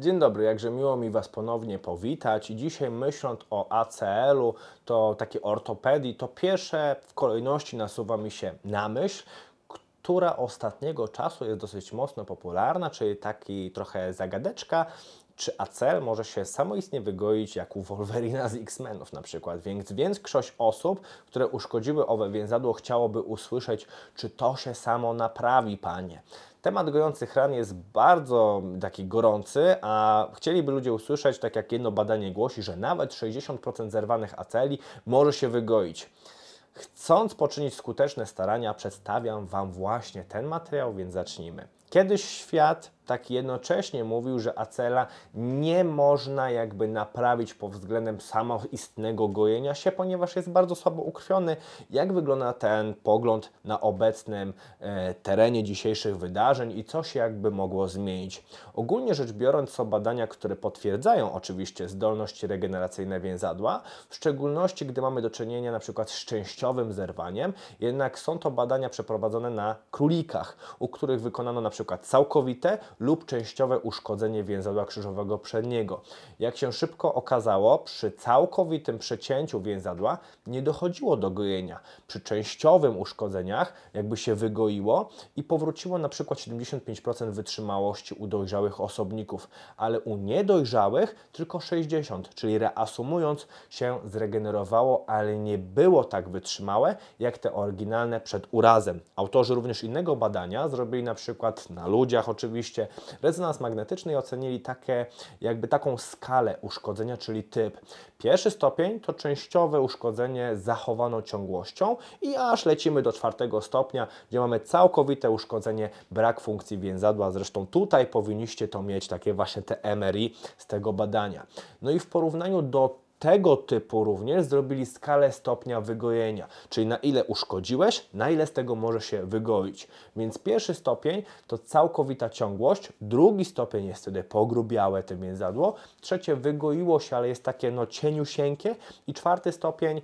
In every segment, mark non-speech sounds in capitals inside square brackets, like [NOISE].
Dzień dobry, jakże miło mi Was ponownie powitać i dzisiaj myśląc o ACL-u, to takiej ortopedii, to pierwsze w kolejności nasuwa mi się na myśl, która ostatniego czasu jest dosyć mocno popularna, czyli taki trochę zagadeczka, czy Acel może się samoistnie wygoić jak u Wolverina z X-Menów na przykład? Więc, więc osób, które uszkodziły owe więzadło chciałoby usłyszeć, czy to się samo naprawi, panie. Temat gojących ran jest bardzo taki gorący, a chcieliby ludzie usłyszeć, tak jak jedno badanie głosi, że nawet 60% zerwanych aceli może się wygoić. Chcąc poczynić skuteczne starania, przedstawiam Wam właśnie ten materiał, więc zacznijmy. Kiedyś świat tak jednocześnie mówił, że acela nie można jakby naprawić pod względem samoistnego gojenia się, ponieważ jest bardzo słabo ukrwiony. Jak wygląda ten pogląd na obecnym e, terenie dzisiejszych wydarzeń i co się jakby mogło zmienić? Ogólnie rzecz biorąc są badania, które potwierdzają oczywiście zdolności regeneracyjne więzadła, w szczególności gdy mamy do czynienia na przykład z częściowym zerwaniem, jednak są to badania przeprowadzone na królikach, u których wykonano na przykład całkowite lub częściowe uszkodzenie więzadła krzyżowego przedniego. Jak się szybko okazało, przy całkowitym przecięciu więzadła nie dochodziło do gojenia. Przy częściowym uszkodzeniach jakby się wygoiło i powróciło na przykład 75% wytrzymałości u dojrzałych osobników, ale u niedojrzałych tylko 60%, czyli reasumując się zregenerowało, ale nie było tak wytrzymałe jak te oryginalne przed urazem. Autorzy również innego badania zrobili na przykład na ludziach oczywiście Rezonans magnetyczny ocenili takie, jakby taką skalę uszkodzenia, czyli typ. Pierwszy stopień to częściowe uszkodzenie zachowaną ciągłością i aż lecimy do czwartego stopnia, gdzie mamy całkowite uszkodzenie, brak funkcji więzadła. Zresztą tutaj powinniście to mieć, takie właśnie te MRI z tego badania. No i w porównaniu do tego typu również zrobili skalę stopnia wygojenia, czyli na ile uszkodziłeś, na ile z tego może się wygoić. Więc pierwszy stopień to całkowita ciągłość, drugi stopień jest wtedy pogrubiałe to więzadło, trzecie wygoiło się, ale jest takie no cieniusieńkie i czwarty stopień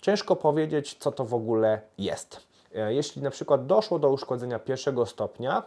ciężko powiedzieć, co to w ogóle jest. E, jeśli na przykład doszło do uszkodzenia pierwszego stopnia,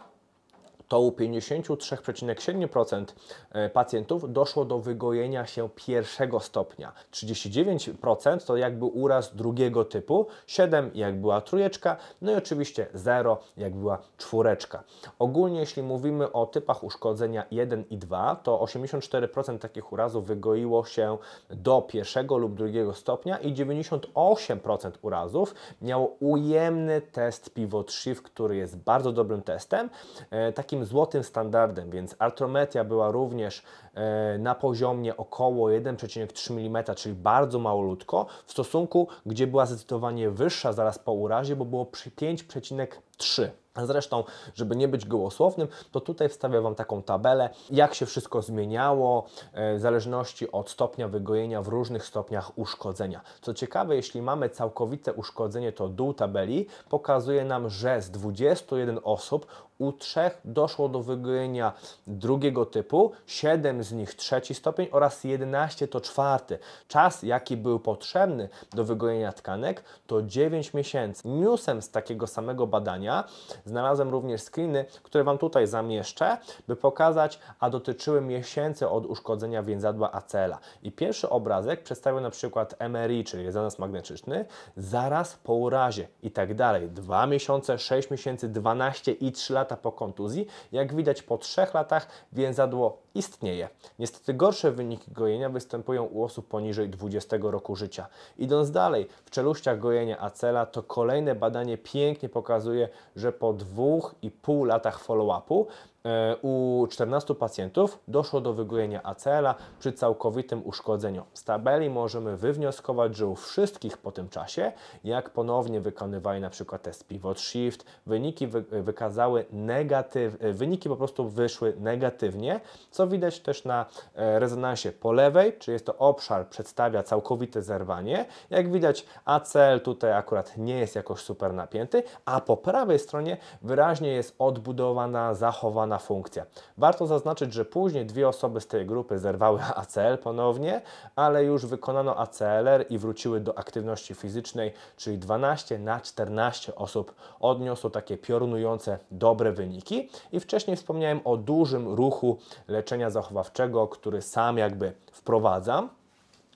to u 53,7% e, pacjentów doszło do wygojenia się pierwszego stopnia. 39% to jak był uraz drugiego typu, 7% jak była trójeczka, no i oczywiście 0 jak była czwóreczka. Ogólnie jeśli mówimy o typach uszkodzenia 1 i 2, to 84% takich urazów wygoiło się do pierwszego lub drugiego stopnia i 98% urazów miało ujemny test pivot shift który jest bardzo dobrym testem, e, takim takim złotym standardem, więc artrometria była również e, na poziomie około 1,3 mm, czyli bardzo małolutko, w stosunku, gdzie była zdecydowanie wyższa zaraz po urazie, bo było 5,3 Zresztą, żeby nie być gołosłownym, to tutaj wstawiam Wam taką tabelę, jak się wszystko zmieniało e, w zależności od stopnia wygojenia w różnych stopniach uszkodzenia. Co ciekawe, jeśli mamy całkowite uszkodzenie, to dół tabeli pokazuje nam, że z 21 osób u trzech doszło do wygojenia drugiego typu, 7 z nich trzeci stopień oraz 11 to czwarty. Czas, jaki był potrzebny do wygojenia tkanek, to 9 miesięcy. Newsem z takiego samego badania znalazłem również screeny, które Wam tutaj zamieszczę, by pokazać, a dotyczyły miesięcy od uszkodzenia więzadła acela. I pierwszy obrazek przedstawił na przykład MRI, czyli rezonans magnetyczny, zaraz po urazie i tak dalej. 2 miesiące, 6 miesięcy, 12 i 3 lata lata po kontuzji. Jak widać po trzech latach więzadło istnieje. Niestety gorsze wyniki gojenia występują u osób poniżej 20 roku życia. Idąc dalej, w czeluściach gojenia acela to kolejne badanie pięknie pokazuje, że po dwóch i pół latach follow-upu E, u 14 pacjentów doszło do wygojenia ACL-a przy całkowitym uszkodzeniu. Z tabeli możemy wywnioskować, że u wszystkich po tym czasie, jak ponownie wykonywali na przykład test pivot shift, wyniki wykazały negatyw, e, wyniki po prostu wyszły negatywnie, co widać też na e, rezonansie po lewej, czyli jest to obszar przedstawia całkowite zerwanie. Jak widać ACL tutaj akurat nie jest jakoś super napięty, a po prawej stronie wyraźnie jest odbudowana, zachowana wykonana funkcja. Warto zaznaczyć, że później dwie osoby z tej grupy zerwały ACL [LAUGHS] ponownie, ale już wykonano ACLR i wróciły do aktywności fizycznej, czyli 12 na 14 osób odniosło takie piorunujące dobre wyniki. I wcześniej wspomniałem o dużym ruchu leczenia zachowawczego, który sam jakby wprowadzam.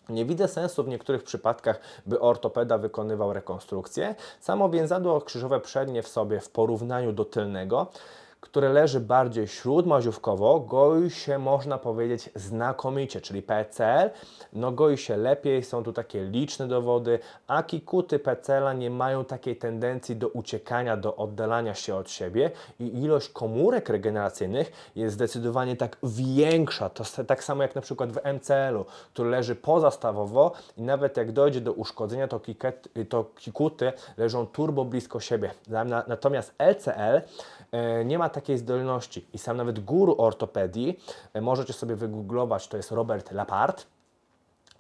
Nie widzę sensu w niektórych przypadkach, by ortopeda wykonywał rekonstrukcję. Samo więzadło krzyżowe przednie w sobie w porównaniu do tylnego które leży bardziej śródmaziówkowo, goi się, można powiedzieć, znakomicie, czyli PCL, no goi się lepiej, są tu takie liczne dowody, a kikuty PCL-a nie mają takiej tendencji do uciekania, do oddalania się od siebie i ilość komórek regeneracyjnych jest zdecydowanie tak większa, to tak samo jak na przykład w MCL-u, który leży pozastawowo i nawet jak dojdzie do uszkodzenia, to, kiket, to kikuty leżą turbo blisko siebie. Natomiast LCL e, nie ma takiej zdolności i sam nawet guru ortopedii, e, możecie sobie wygooglować, to jest Robert Lapart,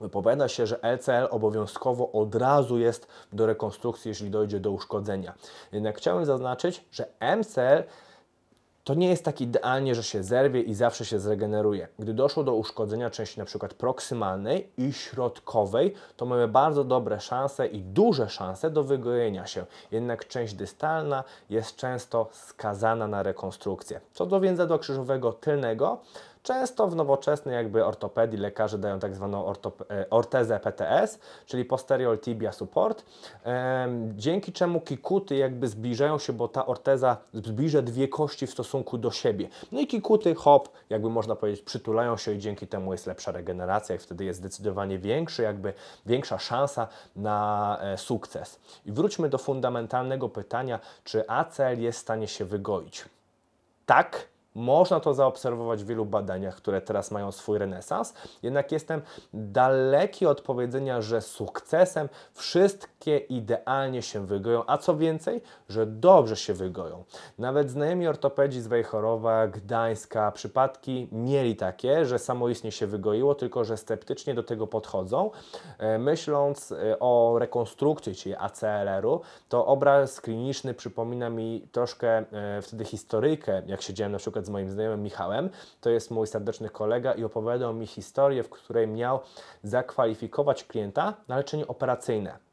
Wypowiada się, że LCL obowiązkowo od razu jest do rekonstrukcji, jeśli dojdzie do uszkodzenia. Jednak chciałem zaznaczyć, że MCL to nie jest tak idealnie, że się zerwie i zawsze się zregeneruje. Gdy doszło do uszkodzenia części np. proksymalnej i środkowej, to mamy bardzo dobre szanse i duże szanse do wygojenia się. Jednak część dystalna jest często skazana na rekonstrukcję. Co do więzadła krzyżowego tylnego, Często w nowoczesnej jakby ortopedii lekarze dają tak zwaną e, ortezę PTS, czyli posterior tibia support, dzięki czemu kikuty jakby zbliżają się, bo ta orteza zbliża dwie kości w stosunku do siebie. No i kikuty, hop, jakby można powiedzieć, przytulają się i dzięki temu jest lepsza regeneracja i wtedy jest zdecydowanie większy, jakby większa szansa na e, sukces. I wróćmy do fundamentalnego pytania, czy ACL jest w stanie się wygoić. Tak, można to zaobserwować w wielu badaniach, które teraz mają swój renesans, jednak jestem daleki od powiedzenia, że sukcesem wszystkie idealnie się wygoją, a co więcej, że dobrze się wygoją. Nawet znajomi ortopedzi z Wejherowa, Gdańska, przypadki mieli takie, że samoistnie się wygoiło, tylko że sceptycznie do tego podchodzą. E, myśląc e, o rekonstrukcji, czyli ACLR-u, to obraz kliniczny przypomina mi troszkę e, wtedy historykę, jak siedziałem na przykład z moim znajomym Michałem, to jest mój serdeczny kolega i opowiadał mi historię, w której miał zakwalifikować klienta na leczenie operacyjne.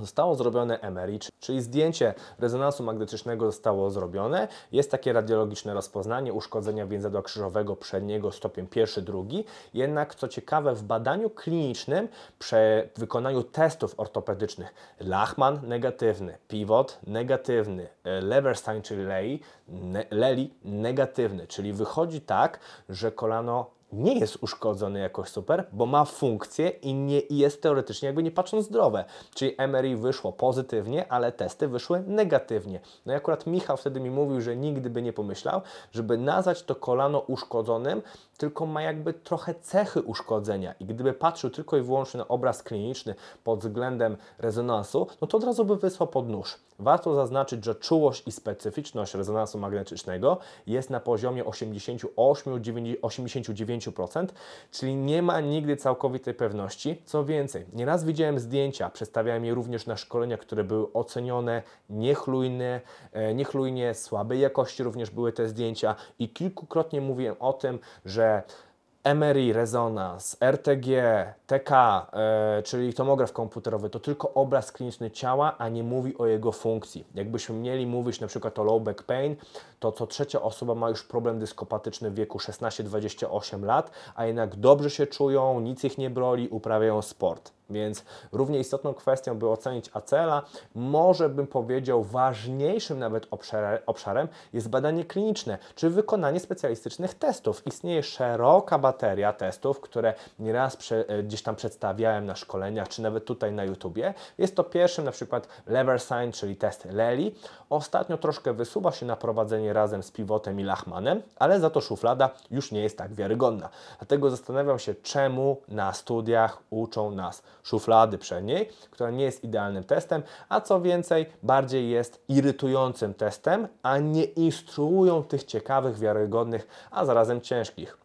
Zostało zrobione MRI, czyli zdjęcie rezonansu magnetycznego zostało zrobione. Jest takie radiologiczne rozpoznanie uszkodzenia więzadła krzyżowego przedniego stopień pierwszy, drugi. Jednak co ciekawe, w badaniu klinicznym przy wykonaniu testów ortopedycznych Lachman negatywny, Pivot negatywny, Leverstein czyli Lei, ne, Leli negatywny, czyli wychodzi tak, że kolano nie jest uszkodzony jakoś super, bo ma funkcję i nie i jest teoretycznie jakby nie patrząc zdrowe. Czyli MRI wyszło pozytywnie, ale testy wyszły negatywnie. No i akurat Michał wtedy mi mówił, że nigdy by nie pomyślał, żeby nazwać to kolano uszkodzonym, tylko ma jakby trochę cechy uszkodzenia i gdyby patrzył tylko i wyłącznie na obraz kliniczny pod względem rezonansu, no to od razu by wysłał pod nóż. Warto zaznaczyć, że czułość i specyficzność rezonansu magnetycznego jest na poziomie 88-89%, czyli nie ma nigdy całkowitej pewności. Co więcej, nieraz widziałem zdjęcia, przedstawiałem je również na szkoleniach, które były ocenione niechlujne, e, niechlujnie, słabej jakości również były te zdjęcia i kilkukrotnie mówiłem o tym, że MRI, rezonans, RTG, TK, e, czyli tomograf komputerowy, to tylko obraz kliniczny ciała, a nie mówi o jego funkcji. Jakbyśmy mieli mówić na przykład o low back pain, to co trzecia osoba ma już problem dyskopatyczny w wieku 16-28 lat, a jednak dobrze się czują, nic ich nie broli, uprawiają sport. Więc równie istotną kwestią, by ocenić Acela, może bym powiedział ważniejszym nawet obszarem jest badanie kliniczne, czy wykonanie specjalistycznych testów. Istnieje szeroka bateria testów, które nieraz prze, e, gdzieś tam przedstawiałem na szkoleniach, czy nawet tutaj na YouTubie. Jest to pierwszym na przykład Lever Sign, czyli test Leli. Ostatnio troszkę wysuwa się na prowadzenie razem z pivotem i Lachmanem, ale za to szuflada już nie jest tak wiarygodna. Dlatego zastanawiam się, czemu na studiach uczą nas szuflady przedniej, która nie jest idealnym testem, a co więcej, bardziej jest irytującym testem, a nie instruują tych ciekawych, wiarygodnych, a zarazem ciężkich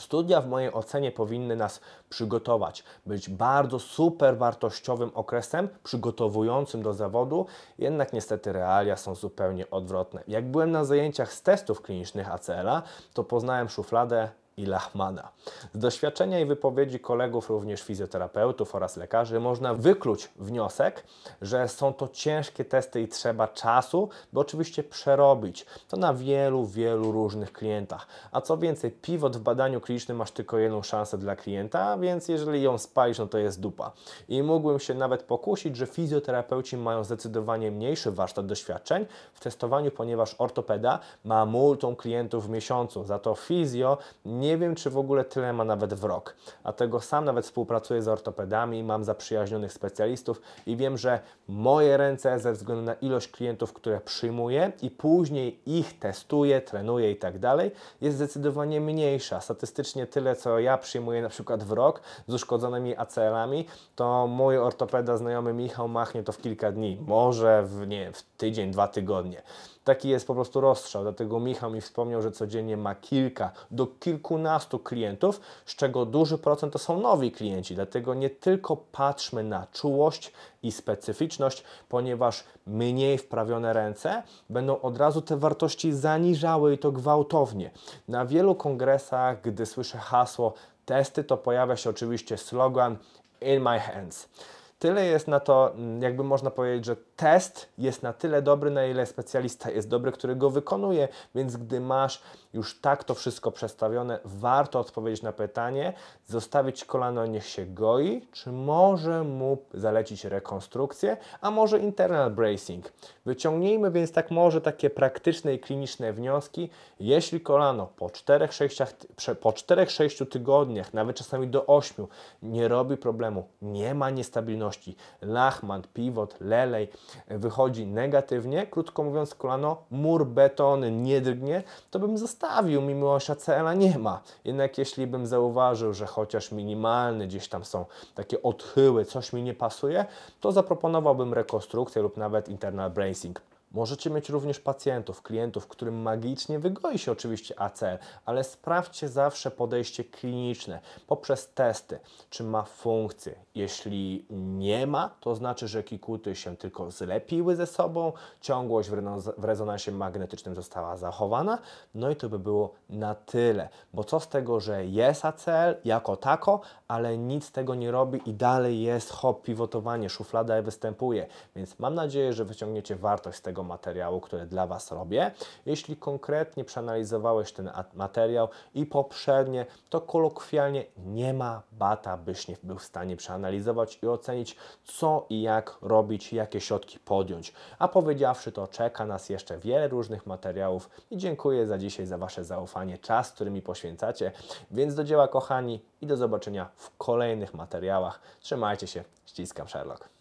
Studia w mojej ocenie powinny nas przygotować, być bardzo super wartościowym okresem przygotowującym do zawodu, jednak niestety realia są zupełnie odwrotne. Jak byłem na zajęciach z testów klinicznych ACL-a, to poznałem szufladę i Lachmana. Z doświadczenia i wypowiedzi kolegów, również fizjoterapeutów oraz lekarzy, można wykluć wniosek, że są to ciężkie testy i trzeba czasu, by oczywiście przerobić to na wielu, wielu różnych klientach. A co więcej, pivot w badaniu klinicznym masz tylko jedną szansę dla klienta, więc jeżeli ją spalisz, no to jest dupa. I mógłbym się nawet pokusić, że fizjoterapeuci mają zdecydowanie mniejszy warsztat doświadczeń w testowaniu, ponieważ ortopeda ma multą klientów w miesiącu, za to fizjo nie nie wiem, czy w ogóle tyle ma nawet w rok. Dlatego sam nawet współpracuję z ortopedami, mam zaprzyjaźnionych specjalistów i wiem, że moje ręce ze względu na ilość klientów, które przyjmuję i później ich testuję, trenuję i tak dalej, jest zdecydowanie mniejsza. Statystycznie tyle, co ja przyjmuję na przykład w rok z uszkodzonymi ACL-ami, to mój ortopeda znajomy Michał machnie to w kilka dni, może w, nie, w tydzień, dwa tygodnie. Taki jest po prostu rozstrzał. Dlatego Michał mi wspomniał, że codziennie ma kilka do kilkunastu klientów, z czego duży procent to są nowi klienci. Dlatego nie tylko patrzmy na czułość i specyficzność, ponieważ mniej wprawione ręce będą od razu te wartości zaniżały i to gwałtownie. Na wielu kongresach, gdy słyszę hasło testy, to pojawia się oczywiście slogan In My Hands tyle jest na to, mm, jakby można powiedzieć, że test jest na tyle dobry, na ile specjalista jest dobry, który go wykonuje, więc gdy masz już tak to wszystko przestawione, warto odpowiedzieć na pytanie, zostawić kolano, niech się goi, czy może mu zalecić rekonstrukcję, a może internal bracing. Wyciągnijmy więc tak może takie praktyczne i kliniczne wnioski. Jeśli kolano po 4-6, tygodniach, nawet czasami do 8, nie robi problemu, nie ma niestabilności, lachman, pivot, lelej wychodzi negatywnie, krótko mówiąc kolano mur betony nie drgnie, to bym zostawił zostawił mi Miłosza Cela nie ma. Jednak jeśli bym zauważył, że chociaż minimalne gdzieś tam są takie odchyły, coś mi nie pasuje, to zaproponowałbym rekonstrukcję lub nawet internal bracing. Możecie mieć również pacjentów, klientów, którym magicznie wygoi się oczywiście ACL, ale sprawdźcie zawsze podejście kliniczne poprzez testy, czy ma funkcję. Jeśli nie ma, to znaczy, że kikuty się tylko zlepiły ze sobą, ciągłość w rezonansie magnetycznym została zachowana, no i to by było na tyle. Bo co z tego, że jest ACL jako tako, ale nic tego nie robi i dalej jest hop, pivotowanie, szuflada występuje. Więc mam nadzieję, że wyciągniecie wartość z tego tego materiału, który dla Was robię. Jeśli konkretnie przeanalizowałeś ten materiał i poprzednie, to kolokwialnie nie ma bata, byś nie był w stanie przeanalizować i ocenić, co i jak robić, jakie środki podjąć. A powiedziawszy to, czeka nas jeszcze wiele różnych materiałów i dziękuję za dzisiaj, za Wasze zaufanie, czas, który mi poświęcacie. Więc do dzieła, kochani, i do zobaczenia w kolejnych materiałach. Trzymajcie się, ściskam Sherlock.